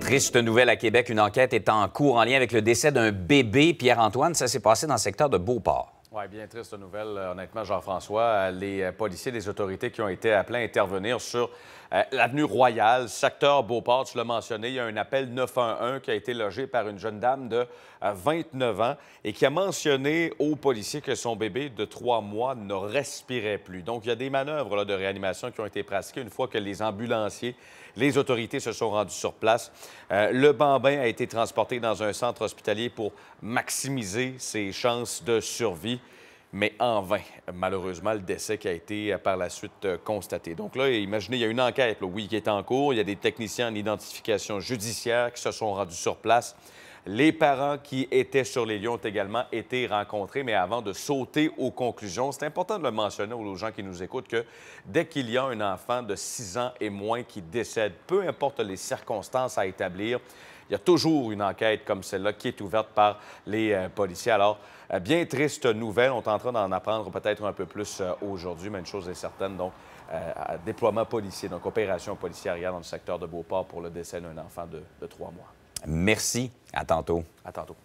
Triste nouvelle à Québec, une enquête est en cours en lien avec le décès d'un bébé, Pierre-Antoine. Ça s'est passé dans le secteur de Beauport. Oui, bien triste nouvelle, euh, honnêtement, Jean-François. Euh, les euh, policiers, les autorités qui ont été appelés à intervenir sur l'avenue Royale, secteur Beauport, je l'as mentionné, il y a un appel 911 qui a été logé par une jeune dame de 29 ans et qui a mentionné aux policiers que son bébé de trois mois ne respirait plus. Donc, il y a des manœuvres de réanimation qui ont été pratiquées une fois que les ambulanciers, les autorités se sont rendus sur place. le bambin a été transporté dans un centre hospitalier pour maximiser ses chances de survie mais en vain, malheureusement, le décès qui a été euh, par la suite euh, constaté. Donc là, imaginez, il y a une enquête, oui, qui est en cours. Il y a des techniciens en identification judiciaire qui se sont rendus sur place les parents qui étaient sur les lieux ont également été rencontrés, mais avant de sauter aux conclusions, c'est important de le mentionner aux gens qui nous écoutent que dès qu'il y a un enfant de 6 ans et moins qui décède, peu importe les circonstances à établir, il y a toujours une enquête comme celle-là qui est ouverte par les euh, policiers. Alors, euh, bien triste nouvelle. On est en train d'en apprendre peut-être un peu plus euh, aujourd'hui, mais une chose est certaine. Donc, déploiement policier, donc opération policière dans le secteur de Beauport pour le décès d'un enfant de, de 3 mois. Merci. À tantôt. À tantôt.